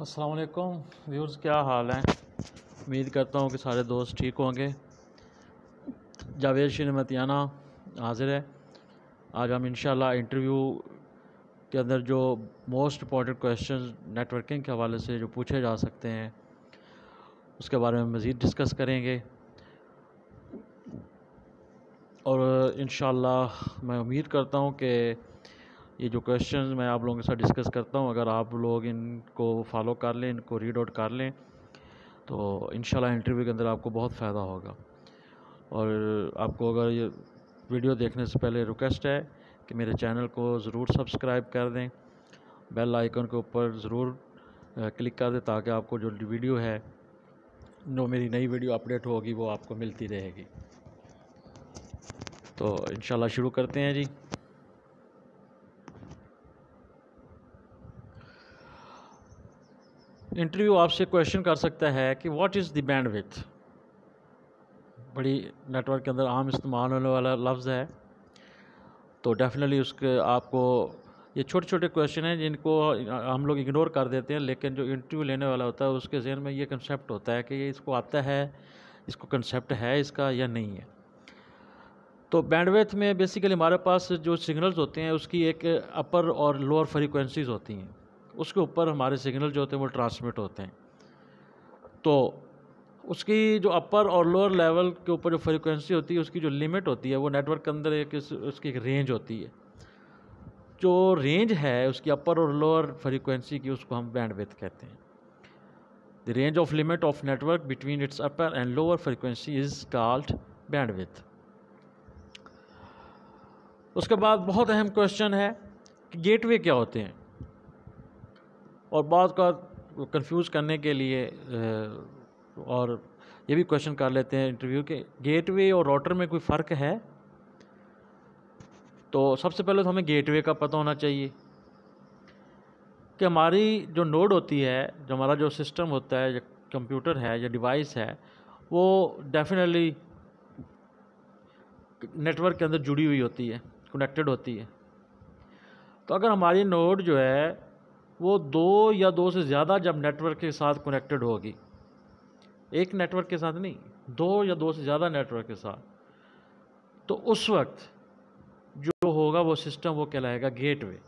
अस्सलाम व्यूर्स क्या हाल हैं उम्मीद करता हूँ कि सारे दोस्त ठीक होंगे जावेद शीन मतियाना हाजिर है आज हम इन इंटरव्यू के अंदर जो मोस्ट इम्पॉर्टेंट क्वेश्चन नेटवर्किंग के हवाले से जो पूछे जा सकते हैं उसके बारे में मज़ीद डिस्कस करेंगे और इन मैं उम्मीद करता हूँ कि ये जो क्वेश्चन मैं आप लोगों के साथ डिस्कस करता हूँ अगर आप लोग इनको फॉलो कर लें इनको रीड आउट कर लें तो इन इंटरव्यू के अंदर आपको बहुत फ़ायदा होगा और आपको अगर ये वीडियो देखने से पहले रिक्वेस्ट है कि मेरे चैनल को ज़रूर सब्सक्राइब कर दें बेल आइकन के ऊपर ज़रूर क्लिक कर दें ताकि आपको जो वीडियो है जो मेरी नई वीडियो अपडेट होगी वो आपको मिलती रहेगी तो इन शुरू करते हैं जी इंटरव्यू आपसे क्वेश्चन कर सकता है कि what is the bandwidth बड़ी नेटवर्क के अंदर आम इस्तेमाल होने वाला लफ्ज़ है तो डेफिनेटली उसके आपको ये छोटे छोटे क्वेश्चन हैं जिनको हम लोग इग्नोर कर देते हैं लेकिन जो इंटरव्यू लेने वाला होता है उसके जहन में ये कंसेप्ट होता है कि ये इसको आता है इसको कंसेप्ट है इसका या नहीं है तो बैंडविथ में बेसिकली हमारे पास जो सिग्नल्स होते हैं उसकी एक अपर और लोअर फ्रीक्वेंसीज़ होती हैं उसके ऊपर हमारे सिग्नल जो होते हैं वो ट्रांसमिट होते हैं तो उसकी जो अपर और लोअर लेवल के ऊपर जो फ्रीक्वेंसी होती है उसकी जो लिमिट होती है वो नेटवर्क के अंदर एक उसकी एक रेंज होती है जो रेंज है उसकी अपर और लोअर फ्रीक्वेंसी की उसको हम बैंडविथ कहते हैं the range of limit of network between its upper and lower frequency is called bandwidth उसके बाद बहुत अहम क्वेश्चन है कि गेटवे क्या होते हैं और बाद का कंफ्यूज करने के लिए और ये भी क्वेश्चन कर लेते हैं इंटरव्यू के गेटवे और राउटर में कोई फ़र्क है तो सबसे पहले तो हमें गेटवे का पता होना चाहिए कि हमारी जो नोड होती है जो हमारा जो सिस्टम होता है या कंप्यूटर है या डिवाइस है वो डेफिनेटली नेटवर्क के अंदर जुड़ी हुई होती है कनेक्टेड होती है तो अगर हमारी नोड जो है वो दो या दो से ज़्यादा जब नेटवर्क के साथ कनेक्टेड होगी एक नेटवर्क के साथ नहीं दो या दो से ज़्यादा नेटवर्क के साथ तो उस वक्त जो होगा वो सिस्टम वो कहलाएगा गेटवे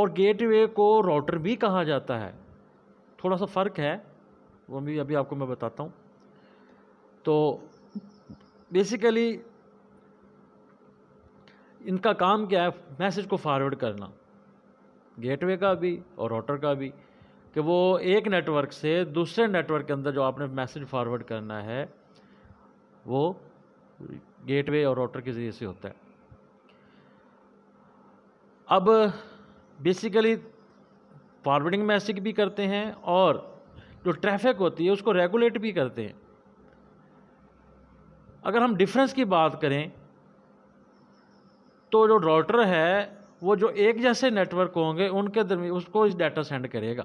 और गेटवे को राउटर भी कहा जाता है थोड़ा सा फ़र्क है वो भी अभी आपको मैं बताता हूँ तो बेसिकली इनका काम क्या है मैसेज को फॉरवर्ड करना गेटवे का भी और रोटर का भी कि वो एक नेटवर्क से दूसरे नेटवर्क के अंदर जो आपने मैसेज फॉरवर्ड करना है वो गेटवे और रोटर के ज़रिए से होता है अब बेसिकली फॉरवर्डिंग मैसेज भी करते हैं और जो ट्रैफिक होती है उसको रेगुलेट भी करते हैं अगर हम डिफरेंस की बात करें तो जो राउटर है वो जो एक जैसे नेटवर्क होंगे उनके दरमी उसको इस डाटा सेंड करेगा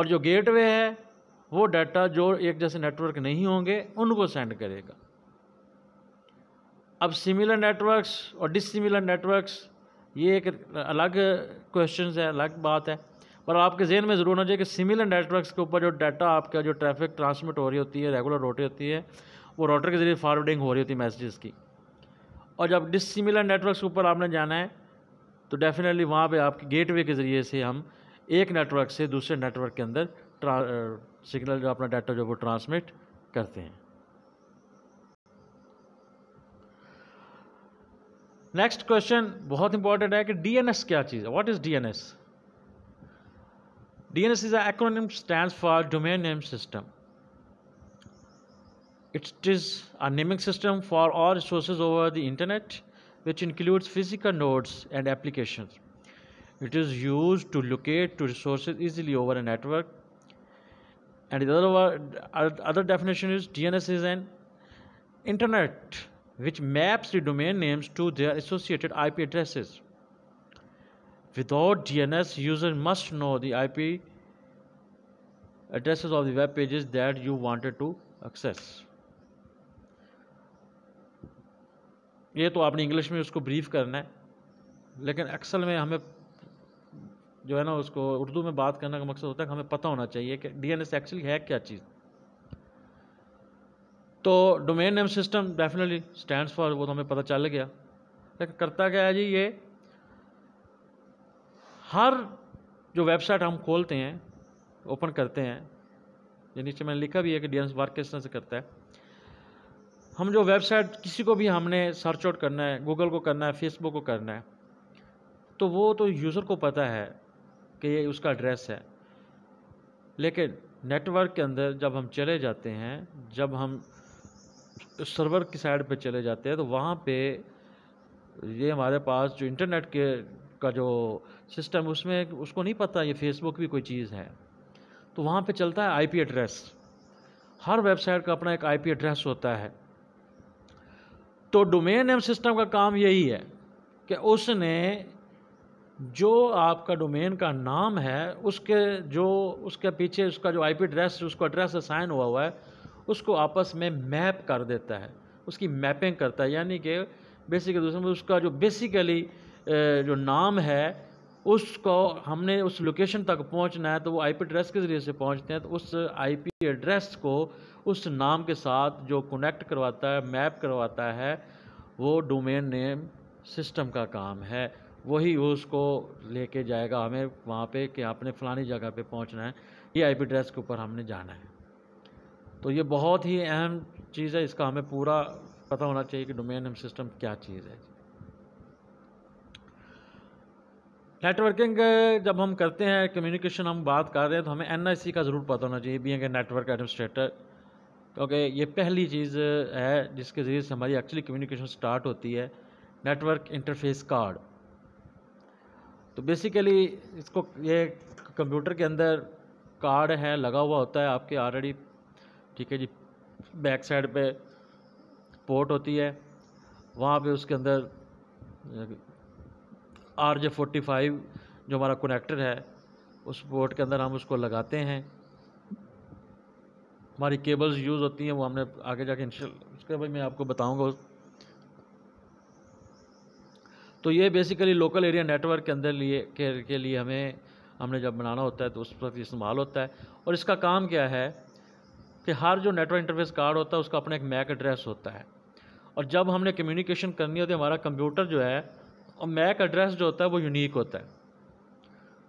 और जो गेटवे है वो डाटा जो एक जैसे नेटवर्क नहीं होंगे उनको सेंड करेगा अब सिमिलर नेटवर्क्स और डिसिमिलर नेटवर्क्स ये एक अलग क्वेश्चन है अलग बात है पर आपके जहन में ज़रूर होना चाहिए कि सिमिलर नेटवर्क्स के ऊपर जो डाटा आपका जो ट्रैफिक ट्रांसमिट हो रही होती है रेगुलर रोटी होती है वो रोटर के ज़रिए फॉरवर्डिंग हो रही होती है मैसेजेस की और जब डिसिमिलर नेटवर्क के ऊपर आपने जाना है तो डेफिनेटली वहाँ पे आपके गेटवे के ज़रिए से हम एक नेटवर्क से दूसरे नेटवर्क के अंदर सिग्नल जो अपना डाटा जो वो ट्रांसमिट करते हैं नेक्स्ट क्वेश्चन बहुत इंपॉर्टेंट है कि डीएनएस क्या चीज़ है what is DNS DNS is acronym stand for domain name system It is a naming system for all resources over the internet, which includes physical nodes and applications. It is used to locate to resources easily over a network. And the other, other definition is DNS is an internet which maps the domain names to their associated IP addresses. Without DNS, users must know the IP addresses of the web pages that you wanted to access. ये तो आपने English में उसको brief करना है लेकिन axle में हमें जो है ना उसको उर्दू में बात करने का मकसद होता है कि हमें पता होना चाहिए कि डी एन एस एक्चुअली है क्या चीज़ तो domain name system definitely stand for वो तो हमें पता चल गया लेकिन करता क्या है जी ये हर जो वेबसाइट हम खोलते हैं ओपन करते हैं ये नीचे मैंने लिखा भी है कि डी एन एस किस तरह से करता है हम जो वेबसाइट किसी को भी हमने सर्च आउट करना है गूगल को करना है फेसबुक को करना है तो वो तो यूज़र को पता है कि ये उसका एड्रेस है लेकिन नेटवर्क के अंदर जब हम चले जाते हैं जब हम सर्वर की साइड पे चले जाते हैं तो वहाँ पे ये हमारे पास जो इंटरनेट के का जो सिस्टम उसमें उसको नहीं पता ये फेसबुक भी कोई चीज़ है तो वहाँ पे चलता है आईपी एड्रेस हर वेबसाइट का अपना एक आईपी एड्रेस होता है तो डोमेन नेम सिस्टम का काम यही है कि उसने जो आपका डोमेन का नाम है उसके जो उसके पीछे उसका जो आईपी एड्रेस उसको एड्रेस असाइन हुआ हुआ है उसको आपस में मैप कर देता है उसकी मैपिंग करता है यानी कि बेसिकली उसका जो बेसिकली जो नाम है उसको हमने उस लोकेशन तक पहुंचना है तो वो आईपी एड्रेस के ज़रिए से पहुंचते हैं तो उस आईपी एड्रेस को उस नाम के साथ जो कनेक्ट करवाता है मैप करवाता है वो डोमेन नेम सिस्टम का काम है वही उसको लेके जाएगा हमें वहाँ पे कि आपने फ़लानी जगह पे पहुँचना है ये आईपी एड्रेस के ऊपर हमने जाना है तो ये बहुत ही अहम चीज़ है इसका हमें पूरा पता होना चाहिए कि डोमेन नेम सिस्टम क्या चीज़ है नेटवर्किंग जब हम करते हैं कम्युनिकेशन हम बात कर रहे हैं तो हमें एन का ज़रूर पता होना चाहिए बी एंग नेटवर्क एडमिनिस्ट्रेटर क्योंकि ये पहली चीज़ है जिसके ज़रिए से हमारी एक्चुअली कम्युनिकेशन स्टार्ट होती है नेटवर्क इंटरफेस कार्ड तो बेसिकली इसको ये कंप्यूटर के अंदर कार्ड है लगा हुआ होता है आपके ऑलरेडी ठीक है जी बैक साइड पे पोर्ट होती है वहाँ पे उसके अंदर आर जे फोर्टी फाइव जो हमारा कनेक्टर है उस बोर्ड के अंदर हम उसको लगाते हैं हमारी केबल्स यूज़ होती हैं वो हमने आगे जाके इन उसके भाई मैं आपको बताऊंगा तो ये बेसिकली लोकल एरिया नेटवर्क के अंदर लिए के, के लिए हमें हमने जब बनाना होता है तो उस वक्त इस्तेमाल होता है और इसका काम क्या है कि हर जो नेटवर्क इंटरफेस कार्ड होता है उसका अपना एक मैक एड्रेस होता है और जब हमने कम्युनिकेशन करनी होती है हमारा कंप्यूटर जो है और मैक एड्रेस जो होता है वो यूनिक होता है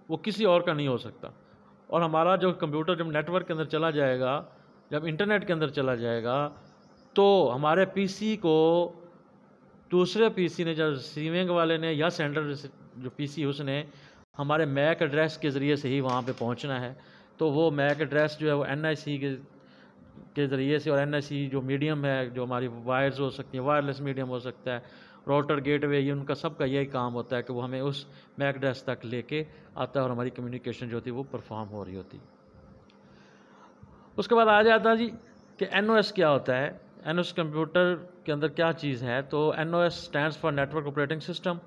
वो किसी और का नहीं हो सकता और हमारा जो कंप्यूटर जब नेटवर्क के अंदर चला जाएगा जब इंटरनेट के अंदर चला जाएगा तो हमारे पीसी को दूसरे पीसी ने जब रिसीविंग वाले ने या सेंडर जो पीसी उसने हमारे मैक एड्रेस के ज़रिए से ही वहाँ पे पहुँचना है तो वो मैक एड्रेस जो है वो एन के के ज़रिए से और एन जो मीडियम है जो हमारी वायर्स हो सकती हैं वायरलेस मीडियम हो सकता है रोटर गेटवे ये उनका सबका यही काम होता है कि वो हमें उस मैक एड्रेस तक लेके आता है और हमारी कम्युनिकेशन जो होती है वो परफॉर्म हो रही होती उसके बाद आ जाता है जी कि एन क्या होता है एन कंप्यूटर के अंदर क्या चीज़ है तो N O S stand for network operating system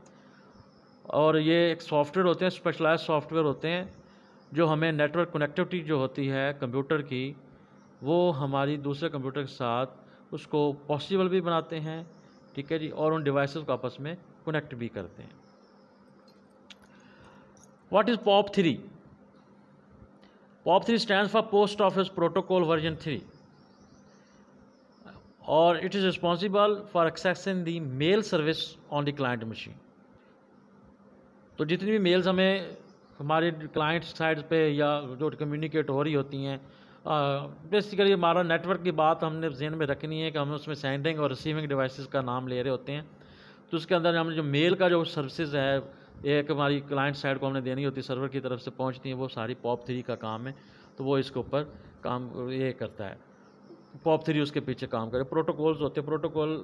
और ये एक सॉफ्टवेयर होते हैं स्पेशलाइज सॉफ्टवेयर होते हैं जो हमें नेटवर्क कनेक्टिविटी जो होती है कंप्यूटर की वो हमारी दूसरे कंप्यूटर के साथ उसको पॉसिबल भी बनाते हैं ठीक है जी और उन डिवाइस को आपस में कनेक्ट भी करते हैं what is POP three POP three stand for post office protocol version three और it is responsible for accessing the mail service on the client machine तो जितनी भी मेल्स हमें हमारे क्लाइंट साइड पे या जो कम्युनिकेट हो रही होती हैं बेसिकली हमारा नेटवर्क की बात हमने जहन में रखनी है कि हम उसमें सेंडिंग और रिसीविंग डिवाइसेस का नाम ले रहे होते हैं तो उसके अंदर हम जो मेल का जो सर्विसेज है एक हमारी क्लाइंट साइड को हमने देनी होती है सर्वर की तरफ से पहुंचती है वो सारी पॉप थ्री का काम है तो वो इसके ऊपर काम ये करता है पॉप थ्री उसके पीछे काम करे प्रोटोकॉल्स होते हैं प्रोटोकॉल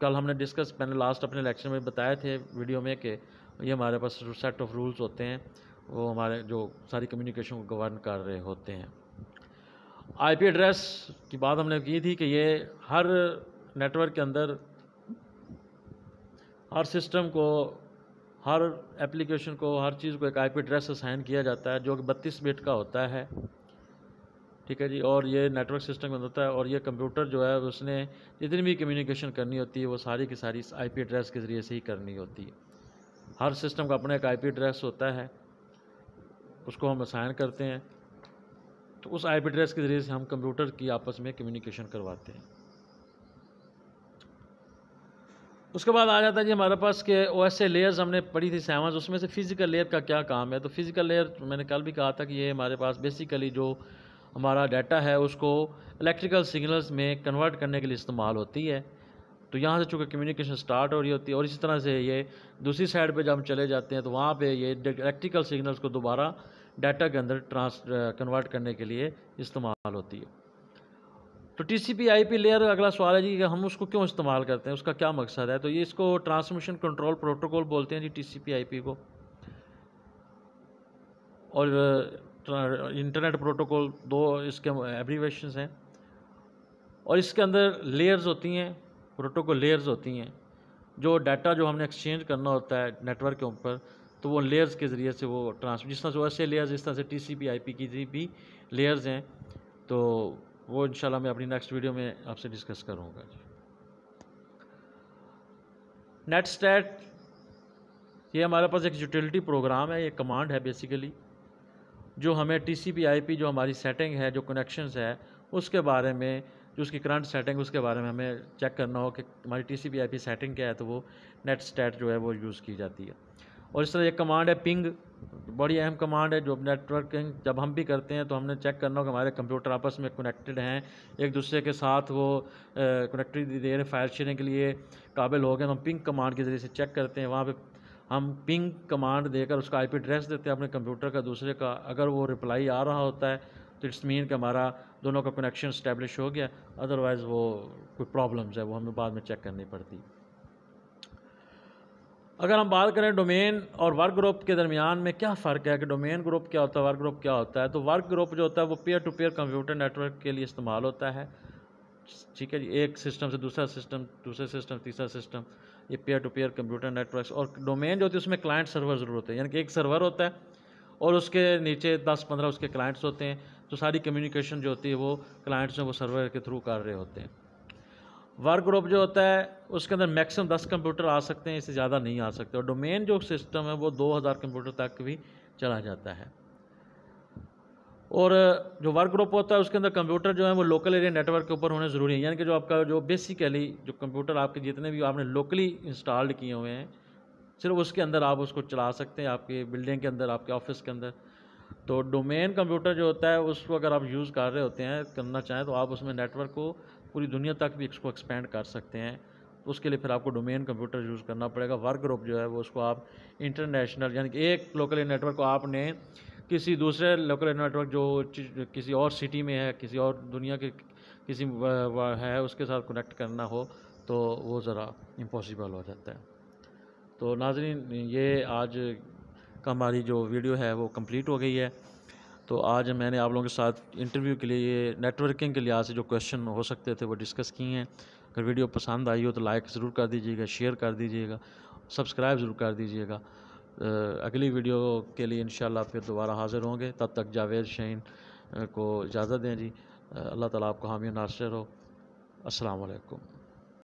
कल हमने डिस्कस मैंने लास्ट अपने लेक्चर में बताए थे वीडियो में कि ये हमारे पास सेट ऑफ रूल्स होते हैं वो हमारे जो सारी कम्युनिकेशन को गवर्न कर रहे होते हैं आईपी एड्रेस की बात हमने की थी कि ये हर नेटवर्क के अंदर हर सिस्टम को हर एप्लीकेशन को हर चीज़ को एक आईपी एड्रेस असाइन किया जाता है जो कि बत्तीस बिट का होता है ठीक है जी और ये नेटवर्क सिस्टम में होता है और ये कंप्यूटर जो है उसने जितनी भी कम्युनिकेशन करनी होती है वो सारी की सारी आईपी एड्रेस के ज़रिए से ही करनी होती है हर सिस्टम का अपना एक आईपी एड्रेस होता है उसको हम असाइन करते हैं तो उस आई एड्रेस के ज़रिए से हम कंप्यूटर की आपस में कम्युनिकेशन करवाते हैं उसके बाद आ जाता है जी हमारे पास के ओ एस ए लेयर्स हमने पढ़ी थी सेवन उसमें से फिज़िकल लेयर का क्या काम है तो फिज़िकल लेयर मैंने कल भी कहा था कि ये हमारे पास बेसिकली जो हमारा डाटा है उसको इलेक्ट्रिकल सिग्नल्स में कन्वर्ट करने के लिए इस्तेमाल होती है तो यहाँ से चूँकि कम्युनिकेशन स्टार्ट हो रही होती है और इसी तरह से ये दूसरी साइड पे जब हम चले जाते हैं तो वहाँ पे ये इलेक्ट्रिकल सिग्नल्स को दोबारा डाटा के अंदर ट्रांस कन्वर्ट करने के लिए इस्तेमाल होती है तो T C P I P layer अगला सवाल है जी हम उसको क्यों इस्तेमाल करते हैं उसका क्या मकसद है तो ये इसको ट्रांसमिशन कंट्रोल प्रोटोकॉल बोलते हैं जी T C P I P को और इंटरनेट प्रोटोकॉल दो इसके एब्रीवेशन हैं और इसके अंदर लेयर्स होती हैं प्रोटोकॉल लेयर्स होती हैं जो डाटा जो हमने एक्सचेंज करना होता है नेटवर्क के ऊपर तो वो लेयर्स के ज़रिए से वो ट्रांसफर जिस तरह से ऐसे लेयर्स जिस तरह से T C P I P की जी भी लेयर्स हैं तो वो इन मैं अपनी नेक्स्ट वीडियो में आपसे डिस्कस करूँगा नेट स्टैट ये हमारे पास एक यूटिलिटी प्रोग्राम है ये कमांड है बेसिकली जो हमें T C P I P जो हमारी सेटिंग है जो कनेक्शंस है उसके बारे में जो उसकी करंट सेटिंग उसके बारे में हमें चेक करना हो कि हमारी T C P I P setting क्या है तो वो नेट स्टैट जो है वो यूज़ की जाती है और इस तरह एक कमांड है पिंग बड़ी अहम कमांड है जो नेटवर्किंग जब हम भी करते हैं तो हमने चेक करना होगा हमारे कंप्यूटर आपस में कनेक्टेड हैं एक दूसरे के साथ वो कनेक्टिविटी दे रहे फायर शेयरिंग के लिए काबिल हो गए तो हम पिंग कमांड के ज़रिए से चेक करते हैं वहाँ पे हम पिंग कमांड देकर उसका आईपी एड्रेस देते हैं अपने कंप्यूटर का दूसरे का अगर वो रिप्लाई आ रहा होता है तो इट्स मीन कि हमारा दोनों का कनेक्शन इस्टेब्लिश हो गया अदरवाइज़ वो कोई प्रॉब्लम्स है वो हमें बाद में चेक करनी पड़ती अगर हम बात करें डोमेन और वर्क ग्रुप के दरमियान में क्या फ़र्क है कि डोमेन ग्रुप क्या होता है वर्क ग्रुप क्या होता है तो वर्क ग्रुप जो होता है वो peer to peer computer network के लिए इस्तेमाल होता है ठीक है जी एक सिस्टम से दूसरा सिस्टम दूसरे सिस्टम तीसरा सिस्टम ये peer to peer computer network और डोमेन जो होती है उसमें क्लाइंट सर्वर ज़रूर होते हैं यानी कि एक सर्वर होता है और उसके नीचे दस पंद्रह उसके क्लाइंट्स होते हैं तो सारी कम्युनिकेशन जो होती है वो क्लाइंट्स में वो सर्वर के थ्रू कर रहे होते हैं वर्क ग्रुप जो होता है उसके अंदर मैक्सिमम दस कंप्यूटर आ सकते हैं इससे ज़्यादा नहीं आ सकते और डोमेन जो सिस्टम है वो दो हज़ार कंप्यूटर तक भी चला जाता है और जो वर्क ग्रुप होता है उसके अंदर कंप्यूटर जो है वो लोकल एरिया नेटवर्क के ऊपर होने ज़रूरी है यानी कि जो आपका जो बेसिकली जो कंप्यूटर आपके जितने भी आपने लोकली इंस्टॉल्ड किए हुए हैं सिर्फ उसके अंदर आप उसको चला सकते हैं आपके बिल्डिंग के अंदर आपके ऑफिस के अंदर तो डोमेन कंप्यूटर जो होता है उसको अगर आप यूज़ कर रहे होते हैं करना चाहें तो आप उसमें नेटवर्क को पूरी दुनिया तक भी इसको एक्सपेंड कर सकते हैं तो उसके लिए फिर आपको डोमेन कंप्यूटर यूज़ करना पड़ेगा वर्क ग्रुप जो है वो उसको आप इंटरनेशनल यानी कि एक लोकल नेटवर्क को आपने किसी दूसरे लोकल नेटवर्क जो किसी और सिटी में है किसी और दुनिया के किसी है उसके साथ कनेक्ट करना हो तो वो ज़रा इम्पॉसिबल हो जाता है तो नाजरीन ये आज का हमारी जो वीडियो है वो कंप्लीट हो गई है तो आज मैंने आप लोगों के साथ इंटरव्यू के लिए नेटवर्किंग के लिहाज से जो क्वेश्चन हो सकते थे वो डिस्कस किए हैं अगर वीडियो पसंद आई हो तो लाइक ज़रूर कर दीजिएगा शेयर कर दीजिएगा सब्सक्राइब ज़रूर कर दीजिएगा अगली वीडियो के लिए इन फिर दोबारा हाज़िर होंगे तब तक जावेद शहीन को इजाज़त दें जी अल्लाह ताला आपको हामी नासर हो अस्सलाम वालेकुम